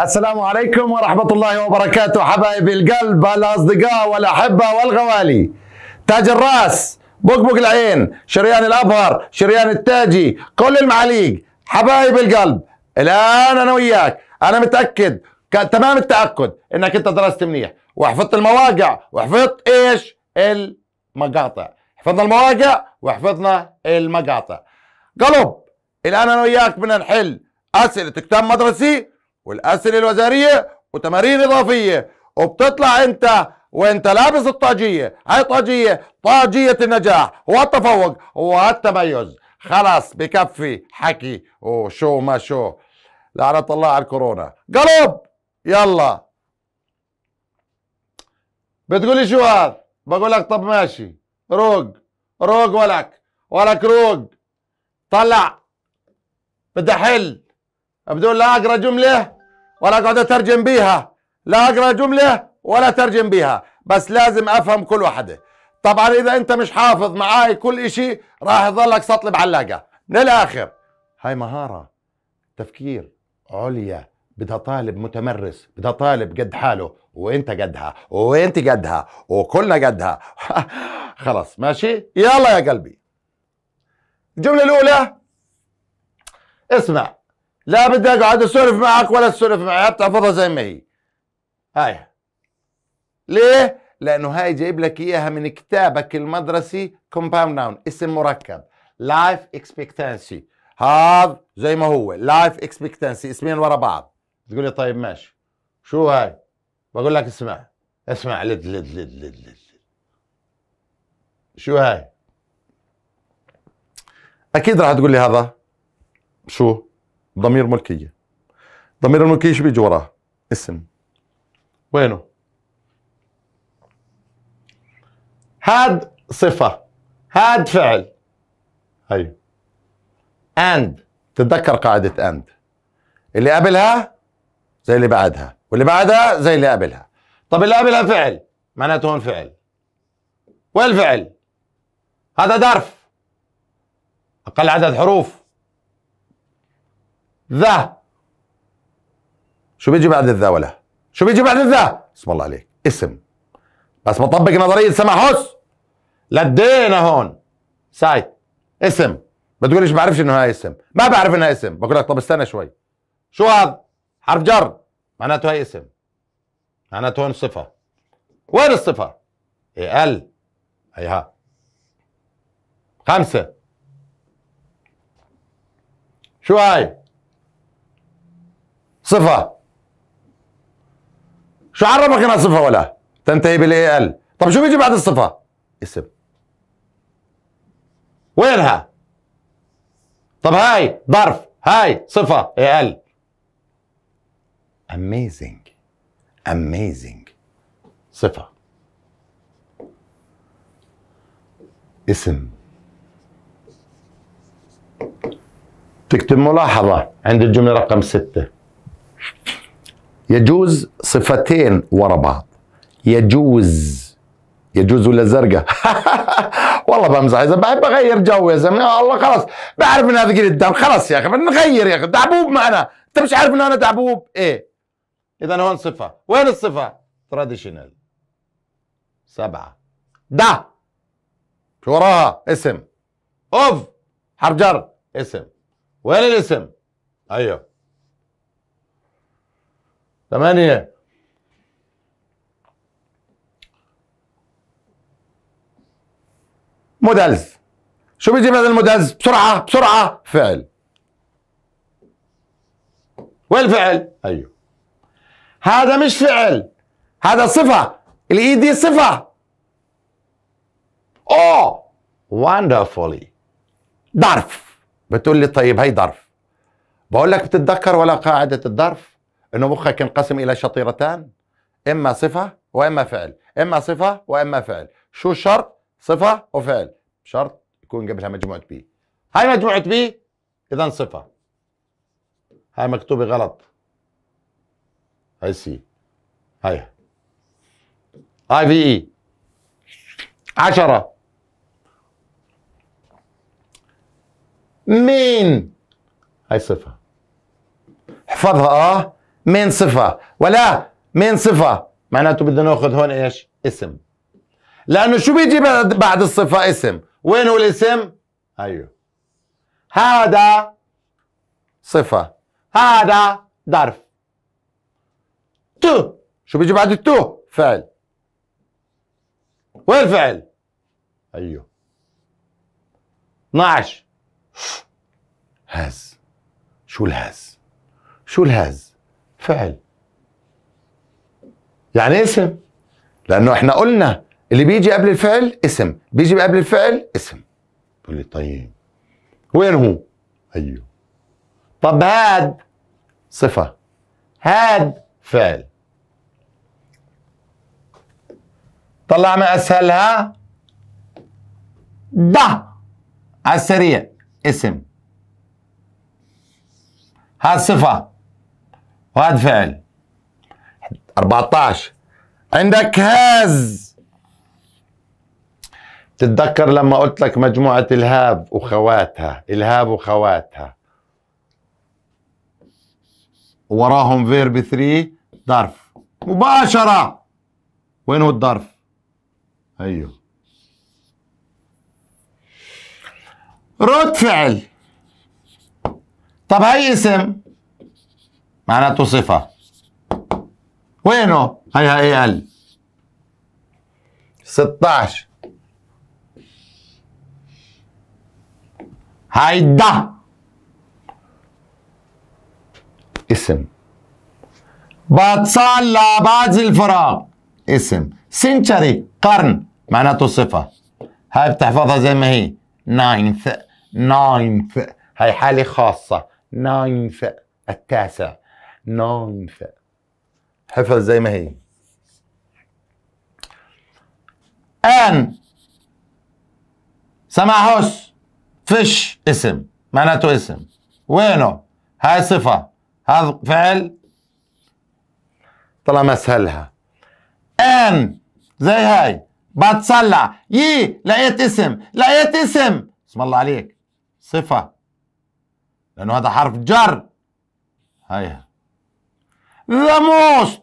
السلام عليكم ورحمة الله وبركاته حبايب القلب الأصدقاء والأحبة والغوالي تاج الرأس بقبق العين شريان الأبهر شريان التاجي كل المعاليق حبايب القلب الآن أنا وياك أنا متأكد تمام التأكد أنك أنت درست منيح وحفظت المواقع وحفظت إيش المقاطع حفظنا المواقع وحفظنا المقاطع قلب الآن أنا وياك بدنا نحل أسئلة كتاب مدرسي والاسئله الوزاريه وتمارين اضافيه وبتطلع انت وانت لابس الطاجيه هاي طاجيه طاجيه النجاح والتفوق والتميز خلاص بكفي حكي وشو ما شو لعنة الله على الكورونا قلب يلا بتقولي شو هذا بقول لك طب ماشي روق روق ولك ولك روق طلع بدي احل بدون لا اقرا جمله ولا اقعد اترجم بيها لا اقرا جمله ولا ترجم بيها بس لازم افهم كل واحده طبعا اذا انت مش حافظ معاي كل اشي راح يضلك سطل بعلاقه من الاخر هاي مهاره تفكير عليا بدها طالب متمرس بدها طالب قد حاله وانت قدها وانت قدها وكلنا قدها خلاص ماشي يلا يا قلبي الجمله الاولى اسمع لا بدي اقعد اسولف معك ولا تسولف معي بتحفظها زي ما هي هاي ليه؟ لانه هاي جايب لك اياها من كتابك المدرسي كومباوند ناون اسم مركب لايف اكسبكتانسي هذا زي ما هو لايف اكسبكتانسي اسمين ورا بعض تقول لي طيب ماشي شو هاي؟ بقول لك اسمع اسمع لد لد لد لد, لد. شو هاي؟ اكيد راح تقول لي هذا شو؟ ضمير ملكيه ضمير الملكيه شو بيجي وراه؟ اسم وينه؟ هاد صفة هاد فعل هي اند تتذكر قاعدة اند اللي قبلها زي اللي بعدها واللي بعدها زي اللي قبلها طب اللي قبلها فعل معناته هون فعل وين الفعل هذا درف اقل عدد حروف ذا شو بيجي بعد الذا ولا شو بيجي بعد الذا اسم الله عليك اسم بس بطبق نظرية سماحوس لدينا هون ساي اسم بتقول ليش بعرفش انه هاي اسم ما بعرف انها اسم بقول لك طب استنى شوي شو هذا حرف جر معناته هاي اسم معناته هون صفة وين الصفة اي ال ها خمسة شو هاي صفة شو عرفك انها صفة ولا تنتهي بالاي ال طب شو بيجي بعد الصفة اسم وينها طب هاي ظرف هاي صفة اي ال اميزنج اميزنج صفة اسم تكتب ملاحظة عند الجملة رقم ستة يجوز صفتين ورا بعض يجوز يجوز ولا زرقاء والله بمزح يا زلمه بحب اغير جو يا زلمه الله خلاص بعرف ان هذا قلت خلاص يا اخي نغير يا اخي دعبوب معنا انت مش عارف ان انا دعبوب ايه اذا هون صفه وين الصفه تراديشنال سبعه ده شو وراها اسم اوف حرجر اسم وين الاسم ايوه ثمانية مدلز شو بيجي بعد المدلز بسرعة بسرعة فعل وين الفعل أيوه هذا مش فعل هذا صفة الإي دي e صفة أوه wonderfully ظرف بتقول لي طيب هي ظرف بقول لك بتتذكر ولا قاعدة الظرف انه مخك انقسم الى شطيرتان اما صفه واما فعل اما صفه واما فعل شو الشرط صفه وفعل شرط يكون قبلها مجموعه بي هاي مجموعه بي اذا صفه هاي مكتوبه غلط هاي سي هاي هاي في اي 10 مين هاي صفه احفظها اه من صفة ولا من صفة معناته بدنا ناخذ هون ايش اسم لأنه شو بيجي بعد الصفة اسم وين هو الاسم أيوه هذا صفة هذا ظرف تو شو بيجي بعد التو فعل وين الفعل أيوه 12 هز شو الهز شو الهز فعل يعني اسم لانه احنا قلنا اللي بيجي قبل الفعل اسم بيجي قبل الفعل اسم تقول لي طيب وين هو ايوه طب هاد صفه هاد فعل طلعنا اسهلها ده على السريع اسم هاد صفه وهذا فعل 14 عندك هاز تتذكر لما قلت لك مجموعة الهاب وخواتها الهاب وخواتها وراهم فيرب 3 ظرف مباشرة وين هو الظرف ايوه رد فعل طب هي اسم معناته صفة وينه؟ هيها ايه ال 16 هيدا اسم لا بعد الفراغ اسم سنتشري قرن معناته صفة هاي بتحفظها زي ما هي ناينث ناينث هاي حالة خاصة ناينث التاسع انه حفظ زي ما هي ان سماحوس فش اسم معناته اسم وينه هاي صفة هذا فعل طلع مسهلها ان زي هاي بتصلع يي لقيت اسم لقيت اسم اسم الله عليك صفة لأنه هذا حرف جر هاي ذا موست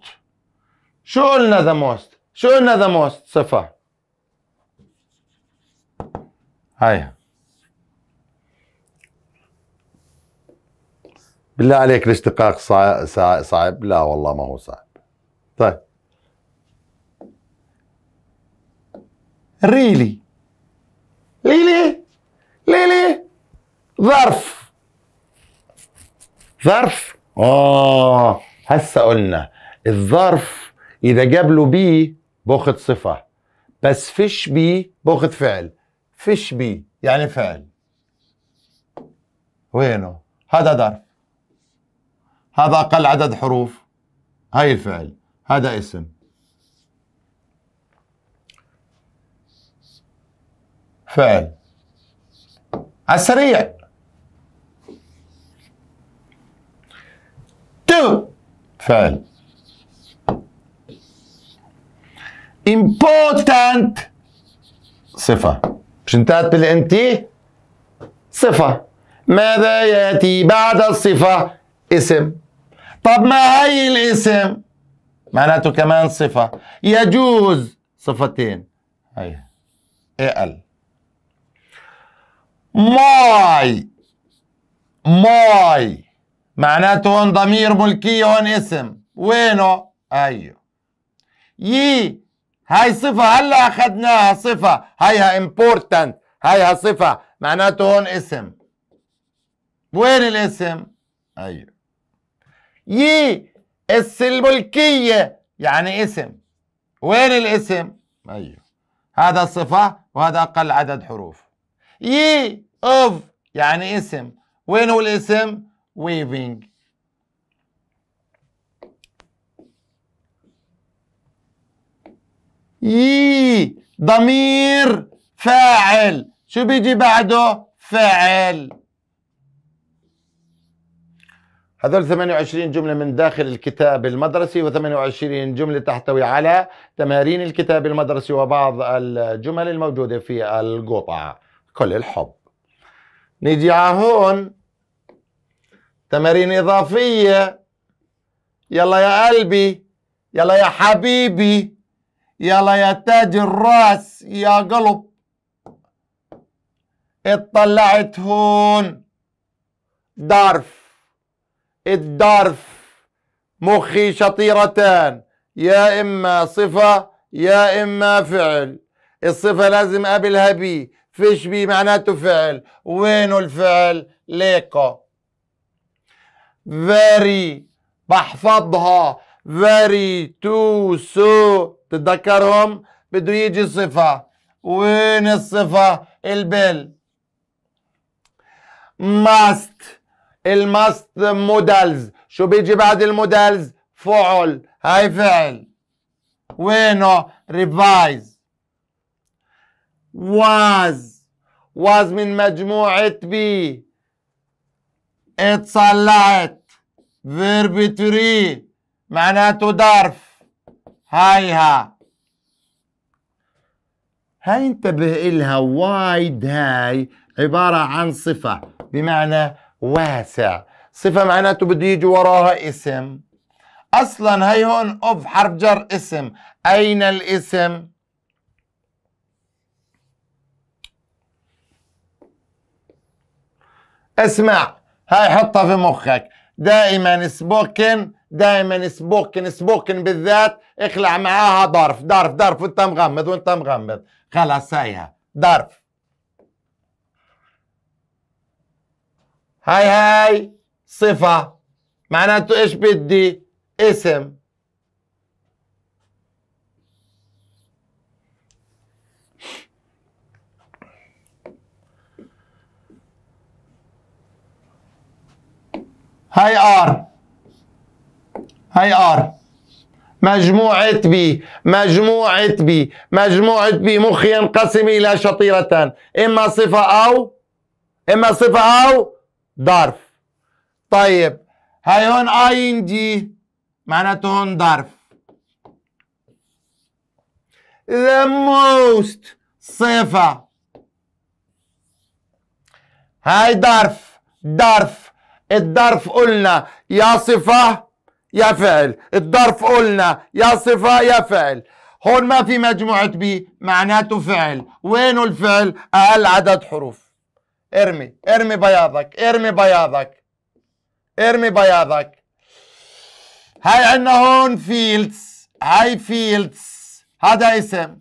شو قلنا ذا موست شو قلنا ذا موست صفة هاي بالله عليك الاشتقاق صعب, صعب لا والله ما هو صعب طيب ريلي ليلي ليلي ظرف ظرف اه هسه قلنا الظرف اذا جاب له بي باخد صفه بس فيش بي باخد فعل فيش بي يعني فعل وينه هذا ظرف هذا اقل عدد حروف هاي الفعل هذا اسم فعل على السريع تو فعل important صفة مش انتهت بالانتي صفة ماذا يأتي بعد الصفة اسم طب ما هي الاسم معناته كمان صفة يجوز صفتين هي ال ماي ماي معناته هون ضمير ملكية هون اسم وينه ايوه يي هاي صفة هلا أخذناها صفة هيها important هيها صفة معناته هون اسم وين الاسم؟ أيوه يي اس الملكية يعني اسم وين الاسم؟ أيوه هذا صفة وهذا أقل عدد حروف يي اوف يعني اسم وين هو الاسم؟ waving يي e, ضمير فاعل شو بيجي بعده فعل هذول 28 جملة من داخل الكتاب المدرسي و28 جملة تحتوي على تمارين الكتاب المدرسي وبعض الجمل الموجودة في القطع كل الحب نيجي على هون تمارين إضافية يلا يا قلبي يلا يا حبيبي يلا يا تاج الراس يا قلب اطلعت هون ضرف الضرف مخي شطيرتان يا إما صفة يا إما فعل الصفة لازم قبلها بي فيش بي معناته فعل وينه الفعل ليكو very بحفظها very to so تتذكرهم بده يجي صفة وين الصفة البل must الماست مودلز شو بيجي بعد المودلز فعل هاي فعل وينه ريفايز واز واز من مجموعة بي اتصلعت فيرب تري معناته ظرف هايها هاي انتبه إلها وايد هاي عبارة عن صفة بمعنى واسع صفة معناته بده يجي وراها اسم أصلا هاي هون أوف حرف جر اسم أين الاسم؟ اسمع هاي حطها في مخك دائما سبوكن دائما سبوكن سبوكن بالذات اخلع معاها ضرف ضرف ضرف وانت مغمض وانت مغمض خلاص هيها ضرف هاي هاي صفة معناته ايش بدي اسم هاي ار هاي ار مجموعة بي مجموعة بي مجموعة بي مخ ينقسم إلى شطيرتان إما صفة أو إما صفة أو ظرف طيب هاي هون اي ان جي معناته هون ظرف the most صفة هاي ظرف ظرف الظرف قلنا يا صفة يا فعل الظرف قلنا يا صفة يا فعل هون ما في مجموعة بي معناته فعل وينه الفعل أقل عدد حروف ارمي ارمي بياضك ارمي بياضك ارمي بياضك هاي عندنا هون فيلدز هاي فيلدز هذا اسم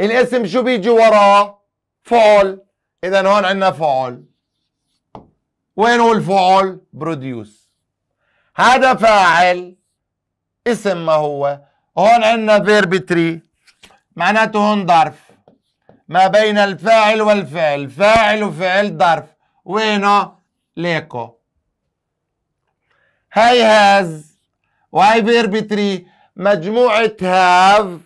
الاسم شو بيجي وراه فعل اذا هون عندنا فعل وين هو الفعل بروديوس هذا فاعل اسم ما هو هون عندنا فيرب 3 معناته هون ظرف ما بين الفاعل والفعل فاعل وفعل ظرف وينه ليكو هاي هاز وهي فيرب 3 مجموعة هاف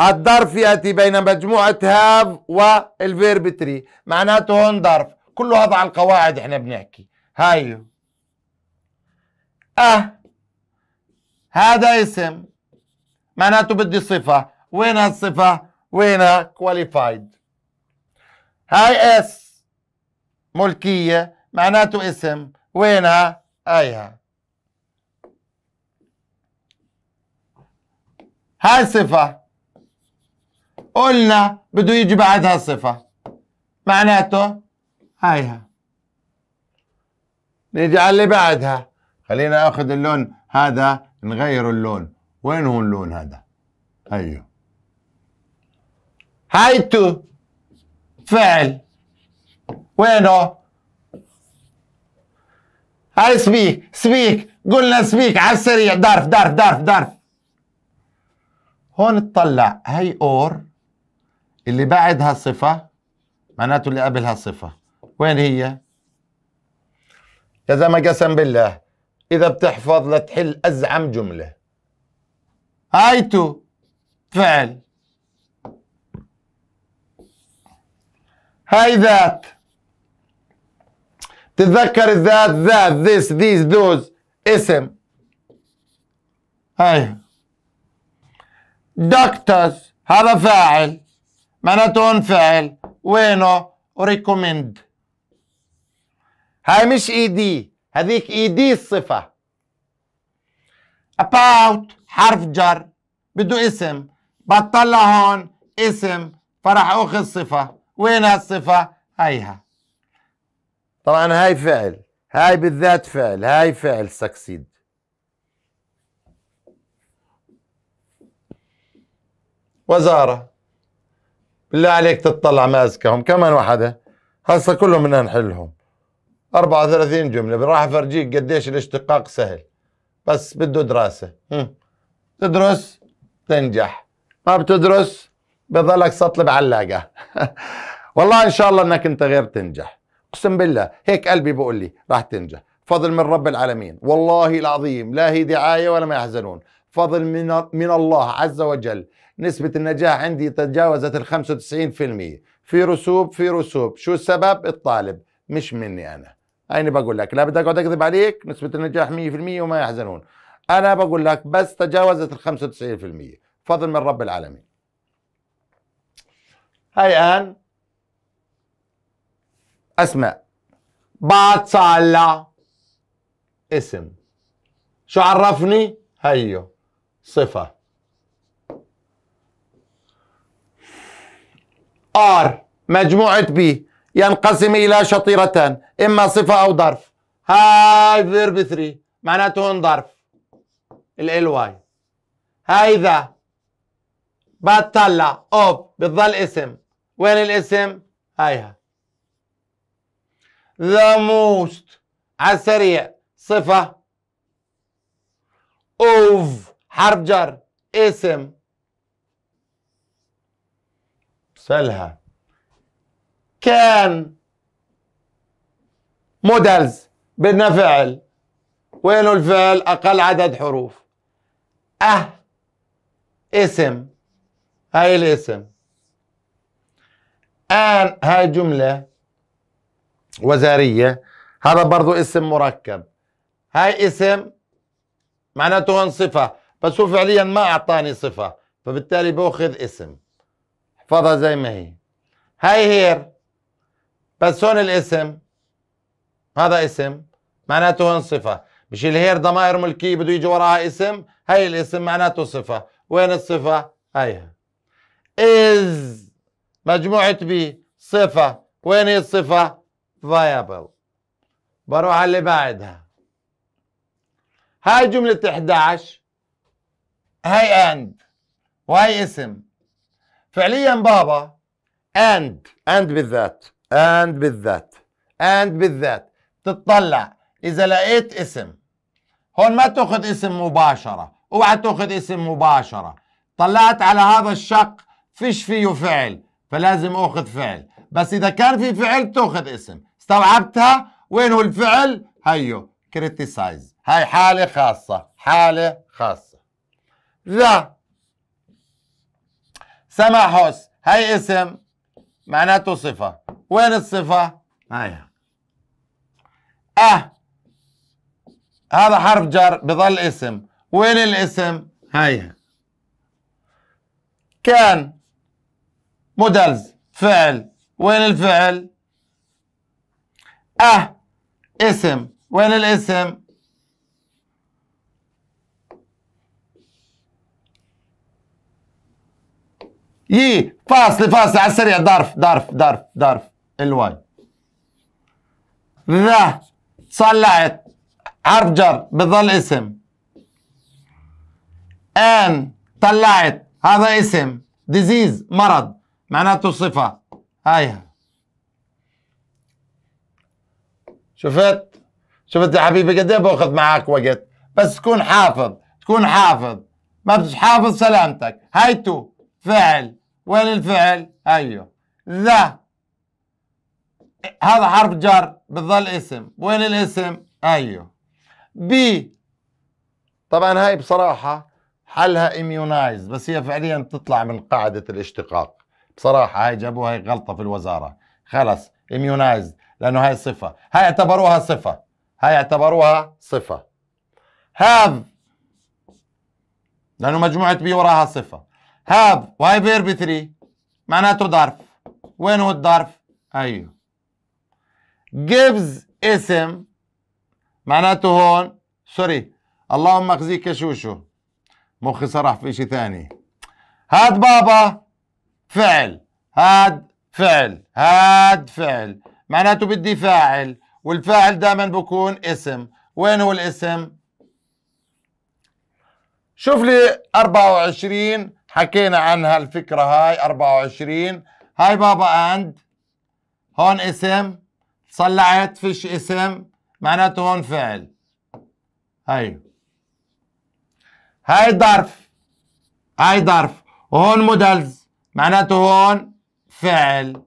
الظرف يأتي بين مجموعة هاف والفيرب 3 معناته هون ظرف كله هذا على القواعد احنا بنحكي هاي أيوه. اه هذا اسم معناته بدي صفة وين هالصفة وينها كواليفايد هاي اس ملكية معناته اسم وينها ايها هاي صفة قلنا بده يجي بعدها صفة معناته هايها نيجي على اللي بعدها خلينا اخذ اللون هذا نغير اللون وين هو اللون هذا ايوه هاي تو فعل وينه هاي سبيك سبيك قلنا سبيك على السريع دارف دارف دارف دارف هون تطلع هاي اور اللي بعدها صفة معناته اللي قبلها صفة وين هي يا زلمة قسم بالله إذا بتحفظ لتحل أزعم جملة هايتو فعل هاي ذات تتذكر الذات ذات ذس ذيس ذوز اسم هاي دكتورز هذا فاعل معناته فعل وينه ريكومند هاي مش ايدي e هذيك ايدي e الصفة about حرف جر بده اسم بطلع هون اسم فراح اخذ صفة وين هالصفة هيها طبعا هاي فعل هاي بالذات فعل هاي فعل سكسيد وزارة بالله عليك تطلع ماسكهم كمان واحدة هسا كلهم بدنا نحلهم 34 جملة راح افرجيك قديش الاشتقاق سهل بس بده دراسة تدرس تنجح ما بتدرس بضلك سطل بعلاقة والله ان شاء الله انك انت غير تنجح اقسم بالله هيك قلبي بقول لي راح تنجح فضل من رب العالمين والله العظيم لا هي دعاية ولا ما يحزنون فضل من, من الله عز وجل نسبة النجاح عندي تجاوزت ال 95% في رسوب في رسوب شو السبب الطالب مش مني أنا هيني بقول لك لا بدي اقعد اكذب عليك نسبه النجاح 100% وما يحزنون انا بقول لك بس تجاوزت ال 95% فضل من رب العالمين هاي الان اسماء صالة اسم شو عرفني هيو صفة ار مجموعة بي ينقسم إلى شطيرتان إما صفة أو ظرف هاي فيرب 3 معناته هون ظرف ال ال واي هاي ذا بطلع أوب بتضل اسم وين الاسم؟ هايها ذا موست على السريع صفة أوف حرف جر اسم سلها كان مودلز بدنا فعل وينه الفعل اقل عدد حروف اه اسم هاي الاسم ان هاي جمله وزاريه هذا برضو اسم مركب هاي اسم معناته هون صفه بس هو فعليا ما اعطاني صفه فبالتالي باخذ اسم احفظها زي ما هي هاي هير بس هون الاسم هذا اسم معناته هون صفة مش الهير ضمائر ملكية بده يجي وراها اسم هاي الاسم معناته صفة وين الصفة هاي is مجموعة بي صفة وين هي الصفة variable بروح على اللي بعدها هاي جملة 11 هاي and وهي اسم فعليا بابا and and بالذات and بالذات and بالذات تطلع اذا لقيت اسم هون ما تاخذ اسم مباشره اوعى تاخذ اسم مباشره طلعت على هذا الشق فيش فيه فعل فلازم اخذ فعل بس اذا كان في فعل تاخذ اسم استوعبتها وين هو الفعل هيو كريتيسايز هاي حاله خاصه حاله خاصه ذا سماحوس هاي اسم معناته صفه وين الصفة؟ هاي أه هذا حرف جر بظل اسم وين الاسم؟ هاي كان مدلز فعل وين الفعل؟ أه اسم وين الاسم؟ يي فاصلة فاصلة على السريع ظرف ظرف ظرف ظرف الواي ذا صلعت حرف جر بظل اسم ان طلعت هذا اسم ديزيز مرض معناته صفة هاي شفت شفت يا حبيبي قد ايه باخذ معك وقت بس تكون حافظ تكون حافظ ما حافظ سلامتك هيتو فعل وين الفعل ايوه ذا هذا حرف جر بتظل اسم وين الاسم ايوه بي طبعا هاي بصراحة حلها اميونايز بس هي فعليا تطلع من قاعدة الاشتقاق بصراحة هاي جابوها هي غلطة في الوزارة خلص اميونايز لأنه هاي صفة هاي اعتبروها صفة هاي اعتبروها صفة هاف لأنه مجموعة بي وراها صفة هاف وهاي فيرب 3 معناته ظرف وين هو الظرف؟ أيوه gives اسم معناته هون سوري اللهم اخزيك يا شوشو مخي صرح في شيء ثاني هاد بابا فعل هاد فعل هاد فعل معناته بدي فاعل والفاعل دائما بكون اسم وين هو الاسم شوف لي 24 حكينا عنها الفكرة هاي 24 هاي بابا أند هون اسم صلعت فيش اسم معناته هون فعل هي هاي ظرف هاي ظرف وهون مودلز معناته هون فعل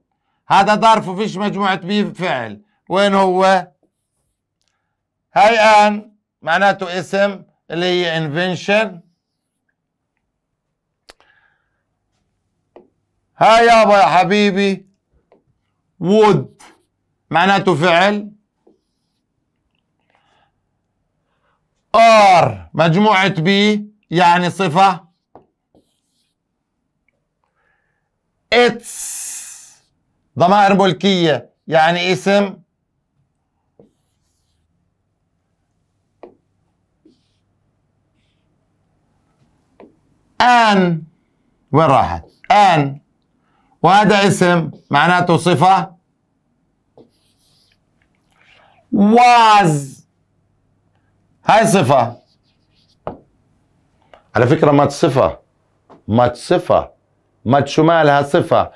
هذا ظرف وفيش مجموعة بي فعل وين هو هاي ان معناته اسم اللي هي انفنشن هاي يابا يا حبيبي وود معناته فعل ار مجموعة بي يعني صفة اتس ضمائر ملكية يعني اسم ان وين راحت ان وهذا اسم معناته صفة was هاي صفة على فكرة مات صفة مات صفة مات شو مالها صفة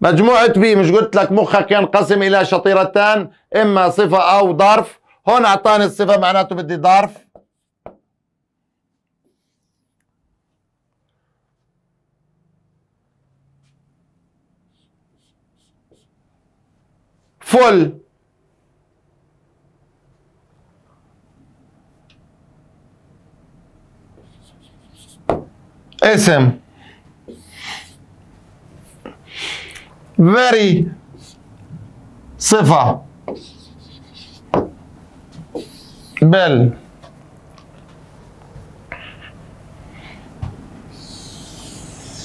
مجموعة بي مش قلت لك مخك ينقسم إلى شطيرتان إما صفة أو ظرف هون أعطاني الصفة معناته بدي ظرف فل اسم very صفة بل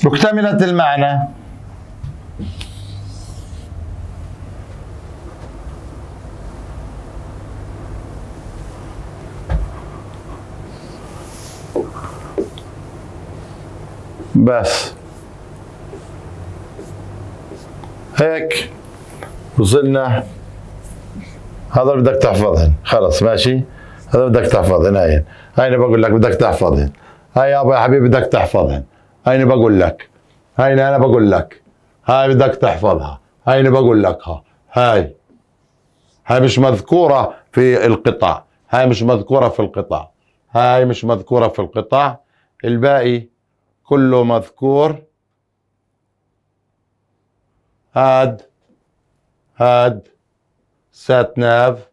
اكتملت المعنى بس هيك وصلنا هذا بدك تحفظهن خلص ماشي هذا بدك تحفظهن هاي هاي بقول لك بدك تحفظهن هاي يا حبيبي بدك تحفظهن هاي بقول لك هاي انا بقول لك هاي بدك تحفظها هاي بقول لك ها هاي هاي مش مذكورة في القطع هاي مش مذكورة في القطع هاي مش مذكورة في القطع الباقي كله مذكور هاد هاد سات ناف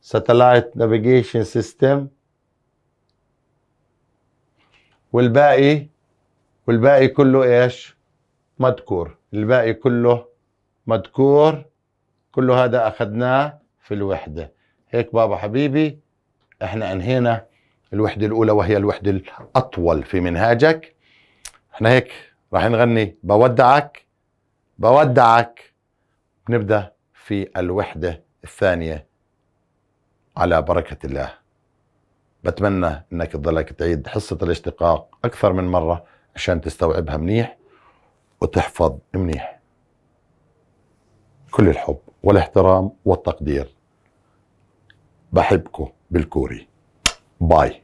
ساتلايت نافيجيشن سيستم والباقي والباقي كله ايش مذكور الباقي كله مذكور كل هذا اخذناه في الوحده هيك بابا حبيبي احنا انهينا الوحده الاولى وهي الوحده الاطول في منهاجك احنا هيك راح نغني بودعك بودعك نبدا في الوحده الثانيه على بركه الله بتمنى انك تضلك تعيد حصه الاشتقاق اكثر من مره عشان تستوعبها منيح وتحفظ منيح كل الحب والاحترام والتقدير بحبكم بالكوري باي